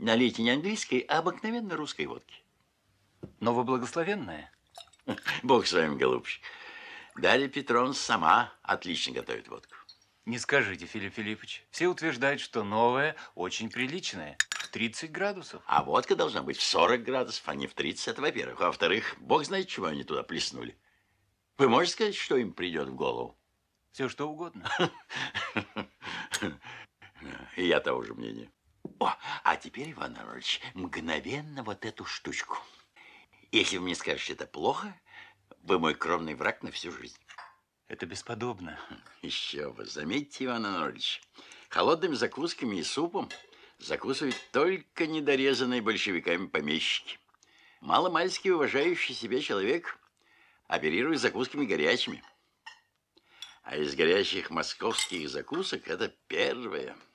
Налейте не английской, а обыкновенной русской водки. Новоблагословенная? Бог с вами, голубчик. Дарья Петровна сама отлично готовит водку. Не скажите, Филипп Филиппович. Все утверждают, что новая очень приличная. 30 градусов. А водка должна быть в 40 градусов, а не в 30, это во-первых. А во-вторых, бог знает, чего они туда плеснули. Вы можете сказать, что им придет в голову? Все, что угодно. И я того же мнения. О, а теперь, Иван Иванович, мгновенно вот эту штучку. Если вы мне скажете, это плохо, вы мой кровный враг на всю жизнь. Это бесподобно. Еще вы. Заметьте, Иван Иванович, холодными закусками и супом закусывают только недорезанные большевиками помещики. Маломальски уважающий себя человек оперирует закусками горячими. А из горячих московских закусок это первое –